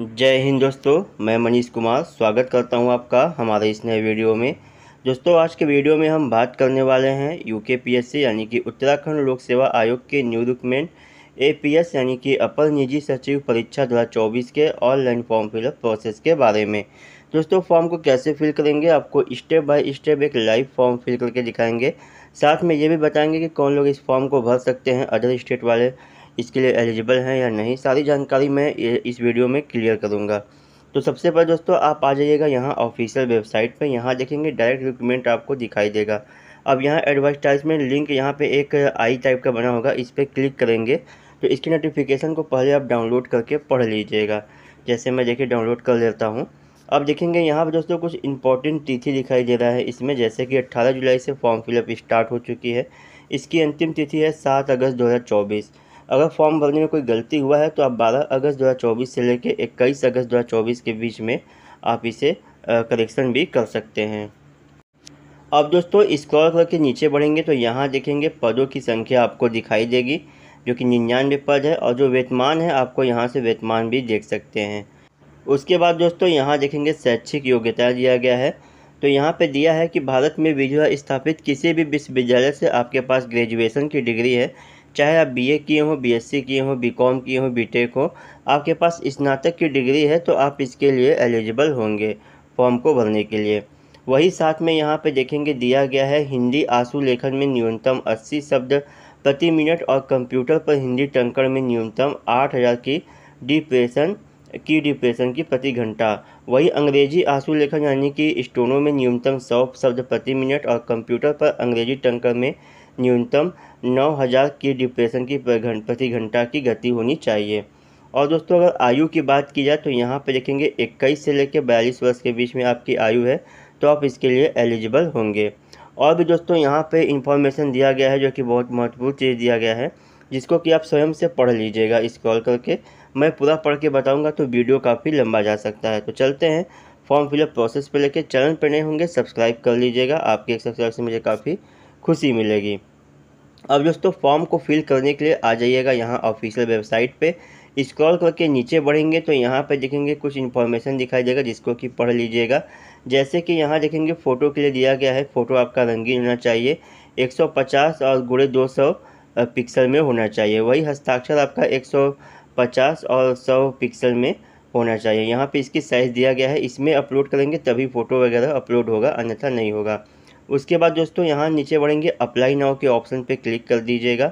जय हिंद दोस्तों मैं मनीष कुमार स्वागत करता हूं आपका हमारे इस नए वीडियो में दोस्तों आज के वीडियो में हम बात करने वाले हैं यूके पीएससी यानी कि उत्तराखंड लोक सेवा आयोग के रिक्रूटमेंट एपीएस यानी कि अपर निजी सचिव परीक्षा दो चौबीस के ऑनलाइन फॉर्म फिलअप प्रोसेस के बारे में दोस्तों फॉर्म को कैसे फिल करेंगे आपको स्टेप बाय स्टेप एक लाइव फॉर्म फिल करके दिखाएंगे साथ में ये भी बताएंगे कि कौन लोग इस फॉर्म को भर सकते हैं अदर स्टेट वाले इसके लिए एलिजिबल हैं या नहीं सारी जानकारी मैं इस वीडियो में क्लियर करूँगा तो सबसे पहले दोस्तों आप आ जाइएगा यहाँ ऑफिशियल वेबसाइट पर यहाँ देखेंगे डायरेक्ट रिक्रूटमेंट आपको दिखाई देगा अब यहाँ एडवर्टाइजमेंट लिंक यहाँ पे एक आई टाइप का बना होगा इस पर क्लिक करेंगे तो इसकी नोटिफिकेशन को पहले आप डाउनलोड करके पढ़ लीजिएगा जैसे मैं देखिए डाउनलोड कर लेता हूँ अब देखेंगे यहाँ पर दोस्तों कुछ इंपॉर्टेंट तिथि दिखाई दे रहा है इसमें जैसे कि 18 जुलाई से फॉर्म फिलअप स्टार्ट हो चुकी है इसकी अंतिम तिथि है सात अगस्त दो अगर फॉर्म भरने में कोई गलती हुआ है तो आप 12 अगस्त 2024 से लेकर 21 अगस्त 2024 के बीच में आप इसे करेक्शन भी कर सकते हैं अब दोस्तों स्क्रॉल करके नीचे बढ़ेंगे तो यहाँ देखेंगे पदों की संख्या आपको दिखाई देगी जो कि निन्यानवे पद है और जो वेतमान है आपको यहाँ से वेतमान भी देख सकते हैं उसके बाद दोस्तों यहाँ देखेंगे शैक्षिक योग्यता दिया गया है तो यहाँ पे दिया है कि भारत में विधवा स्थापित किसी भी विश्वविद्यालय से आपके पास ग्रेजुएशन की डिग्री है चाहे आप बीए किए हों बीएससी किए हों बीकॉम किए हों बीटेक हो आपके पास स्नातक की डिग्री है तो आप इसके लिए एलिजिबल होंगे फॉर्म को भरने के लिए वही साथ में यहाँ पे देखेंगे दिया गया है हिंदी आंसू लेखन में न्यूनतम 80 शब्द प्रति मिनट और कंप्यूटर पर हिंदी टंकड़ में न्यूनतम 8000 की डिप्रेशन की डिप्रेशन की प्रति घंटा वही अंग्रेजी आंसू लेखन यानी कि स्टोनों में न्यूनतम सौ शब्द प्रति मिनट और कंप्यूटर पर अंग्रेजी टंकर में न्यूनतम 9000 की डिप्रेशन की प्रति घंटा की गति होनी चाहिए और दोस्तों अगर आयु की बात की जाए तो यहाँ पर देखेंगे 21 से लेकर बयालीस वर्ष के बीच में आपकी आयु है तो आप इसके लिए एलिजिबल होंगे और भी दोस्तों यहाँ पे इंफॉर्मेशन दिया गया है जो कि बहुत महत्वपूर्ण चीज़ दिया गया है जिसको कि आप स्वयं से पढ़ लीजिएगा कॉल करके मैं पूरा पढ़ के बताऊँगा तो वीडियो काफ़ी लंबा जा सकता है तो चलते हैं फॉर्म फिलअप प्रोसेस पर लेकर चैनल पर नहीं होंगे सब्सक्राइब कर लीजिएगा आपके एक सब्सक्राइब से मुझे काफ़ी खुशी मिलेगी अब दोस्तों फॉर्म को फिल करने के लिए आ जाइएगा यहाँ ऑफिशियल वेबसाइट पे स्क्रॉल करके नीचे बढ़ेंगे तो यहाँ पे देखेंगे कुछ इन्फॉर्मेशन दिखाई देगा जिसको कि पढ़ लीजिएगा जैसे कि यहाँ देखेंगे फ़ोटो के लिए दिया गया है फ़ोटो आपका रंगीन होना चाहिए 150 और गुड़े दो पिक्सल में होना चाहिए वही हस्ताक्षर आपका एक और सौ पिक्सल में होना चाहिए यहाँ पे इसकी साइज़ दिया गया है इसमें अपलोड करेंगे तभी फ़ोटो वगैरह अपलोड होगा अन्यथा नहीं होगा उसके बाद दोस्तों यहाँ नीचे बढ़ेंगे अप्लाई नाव के ऑप्शन पे क्लिक कर दीजिएगा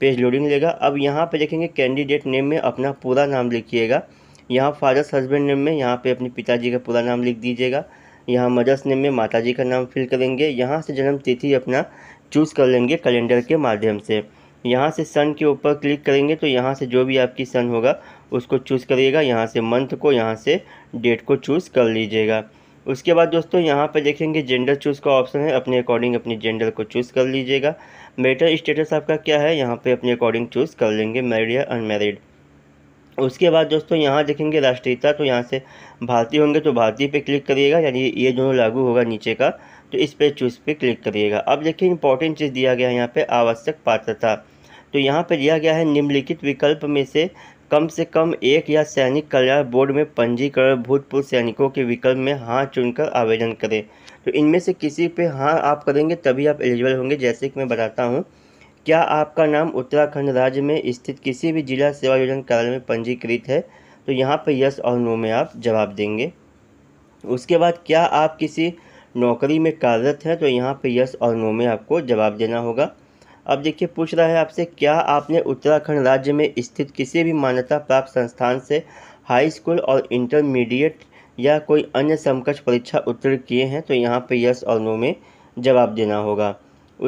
पेज लोडिंग लेगा अब यहाँ पे देखेंगे कैंडिडेट नेम में अपना पूरा नाम लिखिएगा यहाँ फादर्स हस्बैंड नेम में यहाँ पे अपने पिताजी का पूरा नाम लिख दीजिएगा यहाँ मदर्स नेम में माताजी का नाम फिल करेंगे यहाँ से जन्म तिथि अपना चूज़ कर लेंगे कैलेंडर के माध्यम से यहाँ से सन के ऊपर क्लिक करेंगे तो यहाँ से जो भी आपकी सन होगा उसको चूज़ करिएगा यहाँ से मंथ को यहाँ से डेट को चूज़ कर लीजिएगा उसके बाद दोस्तों यहाँ पर देखेंगे जेंडर चूज़ का ऑप्शन है अपने अकॉर्डिंग अपने जेंडर को चूज़ कर लीजिएगा मेटर स्टेटस आपका क्या है यहाँ पे अपने अकॉर्डिंग चूज़ कर लेंगे मैरिड या अनमेरिड उसके बाद दोस्तों यहाँ देखेंगे राष्ट्रीयता तो यहाँ से भारतीय होंगे तो भारतीय पे क्लिक करिएगा यानी ये दोनों लागू होगा नीचे का तो इस पर चूज़ पे क्लिक करिएगा अब देखिए इंपॉर्टेंट चीज़ दिया गया है यहाँ पे आवश्यक पात्रता तो यहाँ पे दिया गया है निम्नलिखित विकल्प में से कम से कम एक या सैनिक कल्याण बोर्ड में पंजीकरण भूतपूर्व सैनिकों के विकल्प में हाँ चुनकर आवेदन करें तो इनमें से किसी पे हाँ आप करेंगे तभी आप एलिजिबल होंगे जैसे कि मैं बताता हूँ क्या आपका नाम उत्तराखंड राज्य में स्थित किसी भी जिला सेवा योजन कार्यालय में पंजीकृत है तो यहाँ पर यस और नो में आप जवाब देंगे उसके बाद क्या आप किसी नौकरी में कार्यरत हैं तो यहाँ पर यस और नो में आपको जवाब देना होगा अब देखिए पूछ रहा है आपसे क्या आपने उत्तराखंड राज्य में स्थित किसी भी मान्यता प्राप्त संस्थान से हाई स्कूल और इंटरमीडिएट या कोई अन्य समकक्ष परीक्षा उत्तीर्ण किए हैं तो यहाँ पे यस और नो में जवाब देना होगा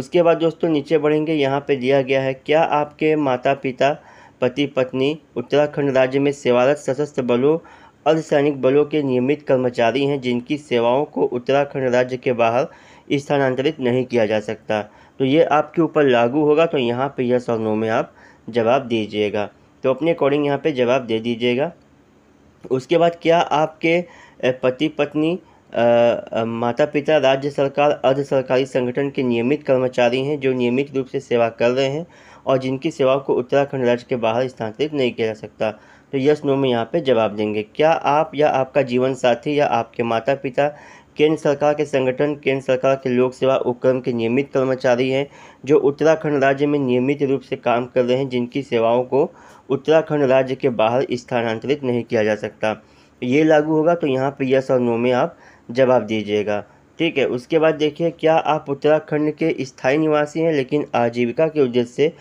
उसके बाद दोस्तों नीचे बढ़ेंगे यहाँ पे दिया गया है क्या आपके माता पिता पति पत्नी उत्तराखंड राज्य में सेवारत सशस्त्र बलों अर्धसैनिक बलों के नियमित कर्मचारी हैं जिनकी सेवाओं को उत्तराखंड राज्य के बाहर स्थानांतरित नहीं किया जा सकता तो ये आपके ऊपर लागू होगा तो यहाँ पे यस और नो में आप जवाब दीजिएगा तो अपने अकॉर्डिंग यहाँ पे जवाब दे दीजिएगा उसके बाद क्या आपके पति पत्नी आ, माता पिता राज्य सरकार अर्ध सरकारी संगठन के नियमित कर्मचारी हैं जो नियमित रूप से सेवा कर रहे हैं और जिनकी सेवाओं को उत्तराखंड राज्य के बाहर स्थानांतरित नहीं किया जा सकता तो यस नो में यहाँ पे जवाब देंगे क्या आप या आपका जीवन साथी या आपके माता पिता केंद्र सरकार के संगठन केंद्र सरकार के लोक सेवा उपक्रम के नियमित कर्मचारी हैं जो उत्तराखंड राज्य में नियमित रूप से काम कर रहे हैं जिनकी सेवाओं को उत्तराखंड राज्य के बाहर स्थानांतरित नहीं किया जा सकता ये लागू होगा तो यहाँ पर यस और नो में आप जवाब दीजिएगा ठीक है उसके बाद देखिए क्या आप उत्तराखंड के स्थायी निवासी हैं लेकिन आजीविका के उद्देश्य से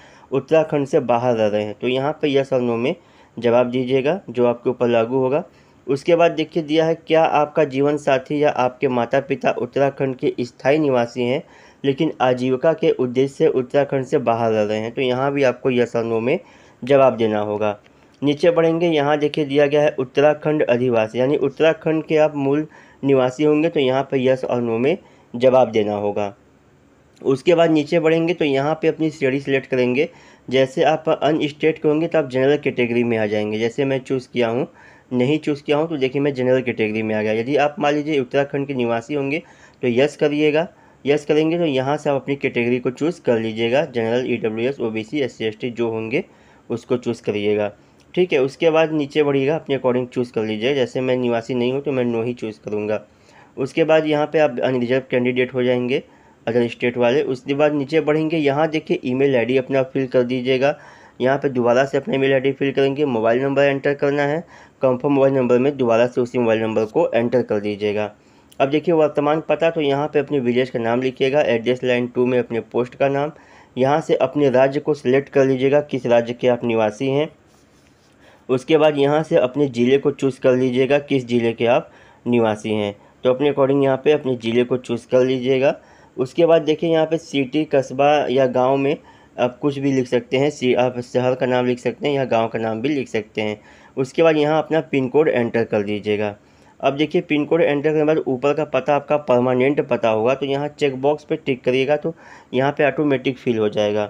उत्तराखंड से बाहर रह रहे हैं तो यहाँ पर यस और नो में जवाब दीजिएगा जो आपके ऊपर लागू होगा उसके बाद देखिए दिया है क्या आपका जीवन साथी या आपके माता पिता उत्तराखंड के स्थायी निवासी हैं लेकिन आजीविका के उद्देश्य से उत्तराखंड से बाहर रह रहे हैं तो यहाँ भी आपको यस नो में जवाब देना होगा नीचे बढ़ेंगे यहाँ देखिए दिया गया है उत्तराखंड अधिवासी यानी उत्तराखंड के आप मूल निवासी होंगे तो यहाँ पर यस और नो में जवाब देना होगा उसके बाद नीचे बढ़ेंगे तो यहाँ पे अपनी श्रेणी सिलेक्ट करेंगे जैसे आप अन के होंगे तो आप जनरल कैटेगरी में आ जाएंगे जैसे मैं चूज़ किया हूँ नहीं चूज़ किया हूँ तो देखिए मैं जनरल कैटेगरी में आ गया यदि आप मान लीजिए उत्तराखंड के निवासी होंगे तो यस करिएगा यस करेंगे तो यहाँ से आप अपनी कैटेगरी को चूज़ कर लीजिएगा general E W S O B C S C S T जो होंगे उसको चूज़ करिएगा ठीक है उसके बाद नीचे बढ़िएगा अपने अकॉर्डिंग चूज़ कर लीजिए जैसे मैं निवासी नहीं हूँ तो मैं नो ही चूज़ करूँगा उसके बाद यहाँ पे आप अनरिजर्व कैंडिडेट हो जाएंगे अदर स्टेट वाले उसके बाद नीचे बढ़ेंगे यहाँ देखिए ईमेल आईडी अपना फिल कर दीजिएगा यहाँ पे दोबारा से अपना ईमेल आईडी फिल करेंगे मोबाइल नंबर एंटर करना है कंफर्म मोबाइल नंबर में दोबारा से उसी मोबाइल नंबर को एंटर कर दीजिएगा अब देखिए वर्तमान पता तो यहाँ पे अपने विलेज का नाम लिखिएगा एड्रेस लाइन टू में अपने पोस्ट का नाम यहाँ से अपने राज्य को सिलेक्ट कर लीजिएगा किस राज्य के आप निवासी हैं उसके बाद यहाँ से अपने ज़िले को चूज़ कर लीजिएगा किस ज़िले के आप निवासी हैं तो अपने अकॉर्डिंग यहाँ पर अपने ज़िले को चूज़ कर लीजिएगा उसके बाद देखिए यहाँ पे सिटी कस्बा या गांव में आप कुछ भी लिख सकते हैं आप शहर का नाम लिख सकते हैं या गांव का नाम भी लिख सकते हैं उसके बाद यहाँ अपना पिन कोड एंटर कर दीजिएगा अब देखिए पिन कोड एंटर करने के बाद ऊपर का पता आपका परमानेंट पता होगा तो यहाँ चेक बॉक्स टिक करिएगा तो यहाँ पर ऑटोमेटिक फिल हो जाएगा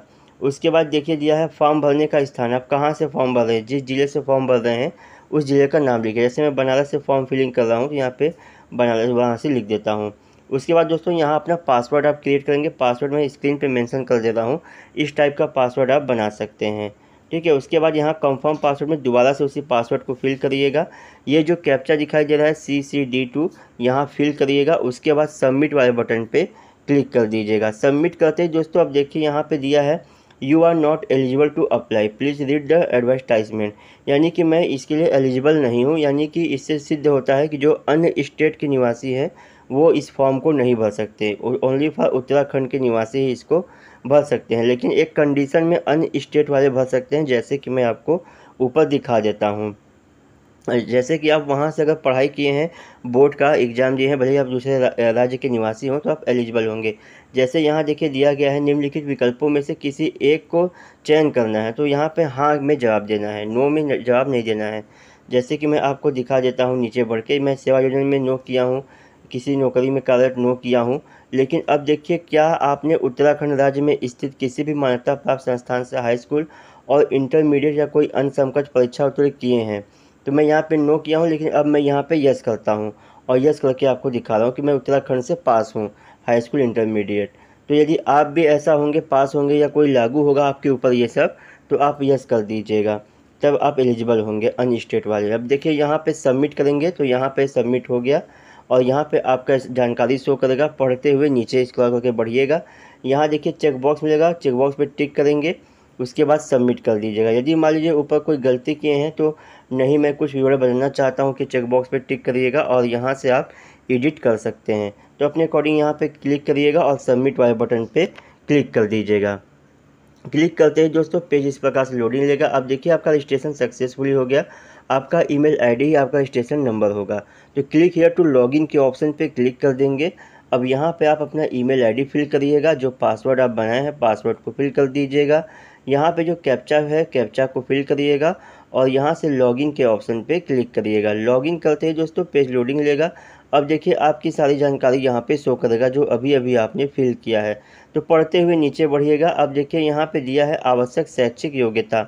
उसके बाद देखिए दिया है फॉर्म भरने का स्थान आप कहाँ से फॉर्म भर रहे हैं जिस ज़िले से फॉर्म भर रहे हैं उस ज़िले का नाम लिखिए जैसे मैं बनारस से फॉर्म फिलिंग कर रहा हूँ तो यहाँ पर बनारस वहाँ से लिख देता हूँ उसके बाद दोस्तों यहाँ अपना पासवर्ड आप क्रिएट करेंगे पासवर्ड मैं स्क्रीन पे मेंशन कर देता हूँ इस टाइप का पासवर्ड आप बना सकते हैं ठीक है उसके बाद यहाँ कंफर्म पासवर्ड में दोबारा से उसी पासवर्ड को फिल करिएगा ये जो कैप्चा दिखाई दे रहा है सी सी डी टू यहाँ फिल करिएगा उसके बाद सबमिट वाले बटन पर क्लिक कर दीजिएगा सबमिट करते ही दोस्तों आप देखिए यहाँ पर दिया है you are not eligible to apply please read the advertisement यानी कि मैं इसके लिए एलिजिबल नहीं हूँ यानी कि इससे सिद्ध होता है कि जो अन्य स्टेट के निवासी हैं वो इस फॉर्म को नहीं भर सकते ओनली फॉर उत्तराखंड के निवासी ही इसको भर सकते हैं लेकिन एक कंडीशन में अन्य स्टेट वाले भर सकते हैं जैसे कि मैं आपको ऊपर दिखा देता हूँ जैसे कि आप वहाँ से अगर पढ़ाई किए हैं बोर्ड का एग्ज़ाम दिए हैं भले ही आप दूसरे राज्य के निवासी हों तो आप एलिजिबल होंगे जैसे यहाँ देखिए दिया गया है निम्नलिखित विकल्पों में से किसी एक को चयन करना है तो यहाँ पे हाँ में जवाब देना है नो में जवाब नहीं देना है जैसे कि मैं आपको दिखा देता हूँ नीचे बढ़ के मैं सेवा योजना में नो किया हूँ किसी नौकरी में कार्यरत न किया हूँ लेकिन अब देखिए क्या आपने उत्तराखंड राज्य में स्थित किसी भी मान्यता प्राप्त संस्थान से हाई स्कूल और इंटरमीडिएट या कोई अन्य समकक्ष परीक्षा उत्तीर्ण किए हैं तो मैं यहाँ पे नो किया हूँ लेकिन अब मैं यहाँ पे यस करता हूँ और यस करके आपको दिखा रहा हूँ कि मैं उत्तराखंड से पास हूँ हाई स्कूल इंटरमीडिएट तो यदि आप भी ऐसा होंगे पास होंगे या कोई लागू होगा आपके ऊपर ये सब तो आप यस कर दीजिएगा तब आप एलिजिबल होंगे अन स्टेट वाले अब देखिए यहाँ पे सबमिट करेंगे तो यहाँ पे सबमिट हो गया और यहाँ पे आपका जानकारी शो करेगा पढ़ते हुए नीचे स्क्रॉल करके बढ़िएगा यहाँ देखिए चेकबॉक्स मिलेगा चेकबॉक्स पे टिक करेंगे उसके बाद सबमिट कर दीजिएगा यदि मान लीजिए ऊपर कोई गलती किए हैं तो नहीं मैं कुछ विवरण बदलना चाहता हूँ कि चेकबॉक्स पर टिक करिएगा और यहाँ से आप एडिट कर सकते हैं तो अपने अकॉर्डिंग यहाँ पर क्लिक करिएगा और सबमिट वाले बटन पर क्लिक कर दीजिएगा क्लिक करते ही दोस्तों पेज इस प्रकार से लोडिंग लेगा अब देखिए आपका रजिस्ट्रेशन सक्सेसफुली हो गया आपका ईमेल आईडी आपका स्टेशन नंबर होगा तो क्लिक हेयर टू लॉगिन के ऑप्शन पे क्लिक कर देंगे अब यहाँ पे आप अपना ईमेल आईडी फिल करिएगा जो पासवर्ड आप बनाए हैं पासवर्ड को फिल कर दीजिएगा यहाँ पे जो कैप्चा है कैप्चा को फिल करिएगा और यहाँ से लॉगिन के ऑप्शन पर क्लिक करिएगा लॉगिन करते ही दोस्तों पेज लोडिंग लेगा अब देखिए आपकी सारी जानकारी यहाँ पे शो करेगा जो अभी अभी आपने फिल किया है तो पढ़ते हुए नीचे बढ़िएगा अब देखिए यहाँ पे दिया है आवश्यक शैक्षिक योग्यता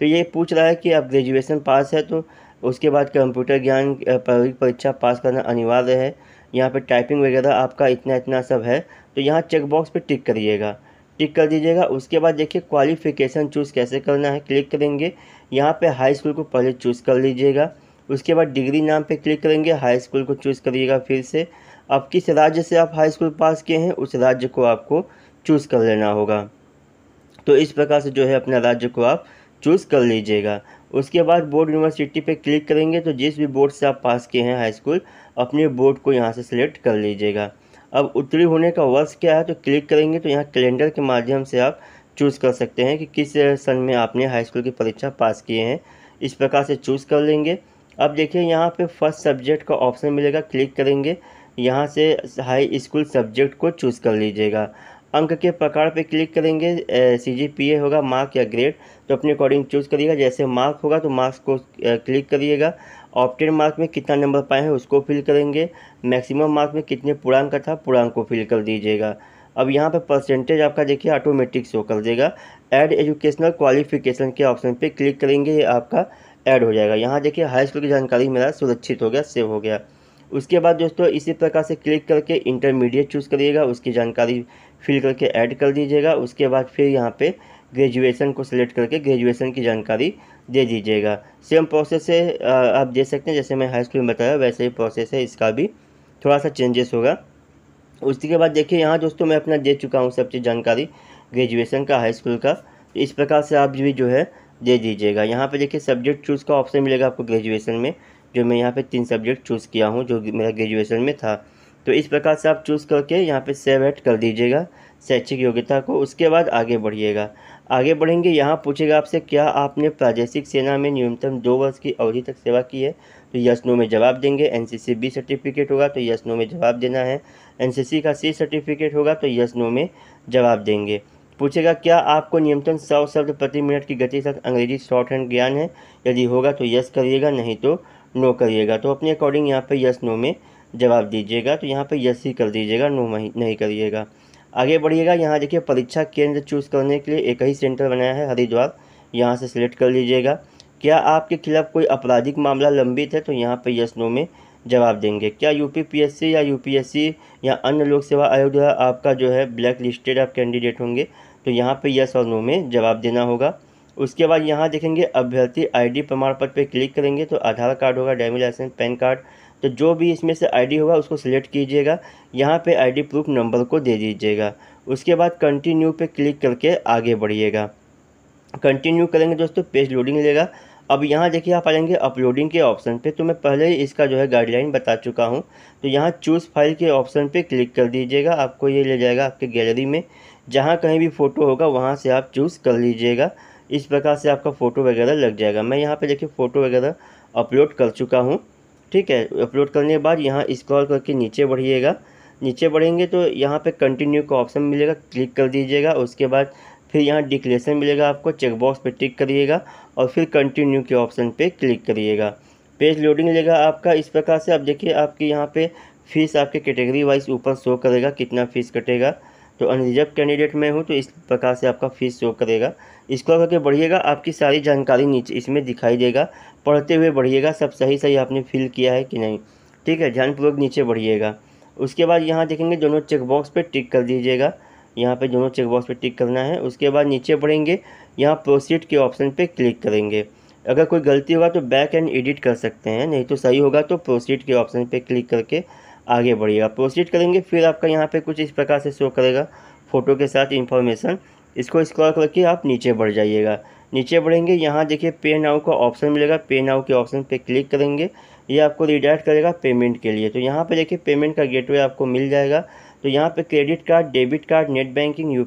तो ये पूछ रहा है कि आप ग्रेजुएशन पास है तो उसके बाद कंप्यूटर ज्ञान परीक्षा पास करना अनिवार्य है यहाँ पे टाइपिंग वगैरह आपका इतना इतना सब है तो यहाँ चेकबॉक्स पे टिक करिएगा टिक कर दीजिएगा उसके बाद देखिए क्वालिफिकेशन चूज़ कैसे करना है क्लिक करेंगे यहाँ पे हाई स्कूल को पहले चूज़ कर लीजिएगा उसके बाद डिग्री नाम पे क्लिक करेंगे हाई स्कूल को चूज़ करिएगा फिर से अब किस राज्य से आप हाई स्कूल पास किए हैं उस राज्य को आपको चूज़ कर लेना होगा तो इस प्रकार से जो है अपने राज्य को आप चूज़ कर लीजिएगा उसके बाद बोर्ड यूनिवर्सिटी पे क्लिक करेंगे तो जिस भी बोर्ड से आप पास किए हैं हाई स्कूल अपने बोर्ड को यहाँ से सिलेक्ट कर लीजिएगा अब उत्तरी होने का वर्ष क्या है तो क्लिक करेंगे तो यहाँ कैलेंडर के माध्यम से आप चूज़ कर सकते हैं कि किस सन में आपने हाई स्कूल की परीक्षा पास किए हैं इस प्रकार से चूज़ कर लेंगे अब देखिए यहाँ पे फर्स्ट सब्जेक्ट का ऑप्शन मिलेगा क्लिक करेंगे यहाँ से हाई स्कूल सब्जेक्ट को चूज़ कर लीजिएगा अंक के प्रकार पे क्लिक करेंगे सी जी पी ए होगा मार्क या ग्रेड तो अपने अकॉर्डिंग चूज़ करिएगा जैसे मार्क होगा तो मार्क्स को क्लिक करिएगा ऑप्टेड मार्क में कितना नंबर पाए हैं उसको फिल करेंगे मैक्सिमम मार्क में कितने पूर्णांक का था पूर्णांक को फिल कर दीजिएगा अब यहाँ पे परसेंटेज आपका देखिए ऑटोमेटिक शो कर देगा ऐड एजुकेशनल क्वालिफिकेशन के ऑप्शन पे क्लिक करेंगे ये आपका ऐड हो जाएगा यहाँ देखिए हाई स्कूल की जानकारी मेरा सुरक्षित हो गया सेव हो गया उसके बाद दोस्तों इसी प्रकार से क्लिक करके इंटरमीडिएट चूज़ करिएगा उसकी जानकारी फिल करके ऐड कर दीजिएगा उसके बाद फिर यहाँ पे ग्रेजुएशन को सिलेक्ट करके ग्रेजुएशन की जानकारी दे दीजिएगा सेम प्रोसेस है आप दे सकते हैं जैसे मैं हाई स्कूल में बताया वैसे ही प्रोसेस है इसका भी थोड़ा सा चेंजेस होगा उसके बाद देखिए यहाँ दोस्तों मैं अपना दे चुका हूँ सब चीज़ जानकारी ग्रेजुएशन का हाई स्कूल का तो इस प्रकार से आप भी जो है दे दीजिएगा यहाँ पे देखिए सब्जेक्ट चूज़ का ऑप्शन मिलेगा आपको ग्रेजुएशन में जो मैं यहाँ पे तीन सब्जेक्ट चूज़ किया हूँ जो मेरा ग्रेजुएशन में था तो इस प्रकार से आप चूज़ करके यहाँ पे सेव एड कर दीजिएगा शैक्षिक योग्यता को उसके बाद आगे बढ़िएगा आगे बढ़ेंगे यहाँ पूछेगा आपसे क्या आपने प्रादेशिक सेना में न्यूनतम दो वर्ष की अवधि तक सेवा की है तो यस नो में जवाब देंगे एनसीसी बी सर्टिफिकेट होगा तो यस नो में जवाब देना है एनसीसी का सी सर्टिफिकेट होगा तो यस नो में जवाब देंगे पूछेगा क्या आपको न्यूनतम सौ शब्द प्रति मिनट की गति साथ अंग्रेजी शॉर्ट हैंड ज्ञान है यदि होगा तो यस करिएगा नहीं तो नो करिएगा तो अपने अकॉर्डिंग यहाँ पर यस नो में जवाब दीजिएगा तो यहाँ पे यस ही कर दीजिएगा नो नहीं करिएगा आगे बढ़िएगा यहाँ देखिए परीक्षा केंद्र चूज़ करने के लिए एक ही सेंटर बनाया है हरिद्वार यहाँ से सिलेक्ट कर लीजिएगा क्या आपके खिलाफ़ कोई आपराधिक मामला लंबित है तो यहाँ पर यस नो में जवाब देंगे क्या यू या यू या अन्य लोक सेवा आयोग द्वारा आपका जो है ब्लैक लिस्टेड आप कैंडिडेट होंगे तो यहाँ पर यस और नो में जवाब देना होगा उसके बाद यहाँ देखेंगे अभ्यर्थी आईडी प्रमाण पत्र पर क्लिक करेंगे तो आधार कार्ड होगा ड्राइविंग लाइसेंस पैन कार्ड तो जो भी इसमें से आईडी होगा उसको सिलेक्ट कीजिएगा यहाँ पे आईडी प्रूफ नंबर को दे दीजिएगा उसके बाद कंटिन्यू पे क्लिक करके आगे बढ़िएगा कंटिन्यू करेंगे दोस्तों पेज लोडिंग लेगा अब यहाँ देखिए आप आ जाएंगे अपलोडिंग के ऑप्शन पे तो मैं पहले ही इसका जो है गाइडलाइन बता चुका हूँ तो यहाँ चूज़ फाइल के ऑप्शन पे क्लिक कर दीजिएगा आपको ये ले जाएगा आपके गैलरी में जहाँ कहीं भी फ़ोटो होगा वहाँ से आप चूज़ कर लीजिएगा इस प्रकार से आपका फ़ोटो वगैरह लग जाएगा मैं यहाँ पर देखिए फ़ोटो वगैरह अपलोड कर चुका हूँ ठीक है अपलोड करने के बाद यहाँ स्क्रॉल करके नीचे बढ़िएगा नीचे बढ़ेंगे तो यहाँ पे कंटिन्यू का ऑप्शन मिलेगा क्लिक कर दीजिएगा उसके बाद फिर यहाँ डिक्लेसन मिलेगा आपको चेकबॉक्स पर टिक करिएगा और फिर कंटिन्यू के ऑप्शन पे क्लिक करिएगा पेज लोडिंग लेगा आपका इस प्रकार से आप देखिए आपके यहाँ पे फ़ीस आपके कैटेगरी वाइज ऊपर शो करेगा कितना फ़ीस कटेगा तो अनरिजर्व कैंडिडेट में हूँ तो इस प्रकार से आपका फीस शो करेगा इसको करके बढ़िएगा आपकी सारी जानकारी नीचे इसमें दिखाई देगा पढ़ते हुए बढ़िएगा सब सही सही आपने फिल किया है कि नहीं ठीक है ध्यानपूर्वक नीचे बढ़िएगा उसके बाद यहाँ देखेंगे दोनों चेकबॉक्स पर टिक कर दीजिएगा यहाँ पे दोनों चेकबॉक्स पे टिक करना है उसके बाद नीचे बढ़ेंगे यहाँ प्रोसीड के ऑप्शन पे क्लिक करेंगे अगर कोई गलती होगा तो बैक एंड एडिट कर सकते हैं नहीं तो सही होगा तो प्रोसीड के ऑप्शन पे क्लिक करके आगे बढ़िएगा प्रोसीड करेंगे फिर आपका यहाँ पे कुछ इस प्रकार से शो करेगा फ़ोटो के साथ इन्फॉर्मेशन इसको स्क्रॉल करके आप नीचे बढ़ जाइएगा नीचे बढ़ेंगे यहाँ देखिए पे नाउ का ऑप्शन मिलेगा पे नाउ के ऑप्शन पे क्लिक करेंगे ये आपको रिडायरेक्ट करेगा पेमेंट के लिए तो यहाँ पे देखिए पेमेंट का गेटवे आपको मिल जाएगा तो यहाँ पे credit card debit card net banking यू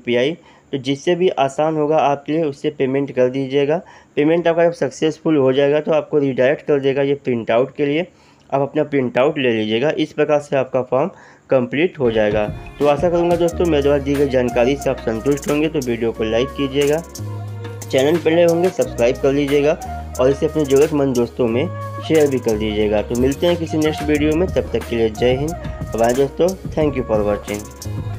तो जिससे भी आसान होगा आपके लिए उससे पेमेंट कर दीजिएगा पेमेंट आपका जब सक्सेसफुल हो जाएगा तो आपको रिडायरेक्ट कर देगा ये प्रिंट आउट के लिए आप अपना प्रिंट आउट ले लीजिएगा इस प्रकार से आपका फॉर्म कंप्लीट हो जाएगा तो आशा करूँगा दोस्तों मेरे द्वारा दी गई जानकारी से आप संतुष्ट होंगे तो वीडियो को लाइक कीजिएगा चैनल पर नए होंगे सब्सक्राइब कर लीजिएगा और इसे अपने ज़रूरतमंद दोस्तों में शेयर भी कर दीजिएगा तो मिलते हैं किसी नेक्स्ट वीडियो में तब तक के लिए जय हिंद बाय दोस्तों थैंक यू फॉर वॉचिंग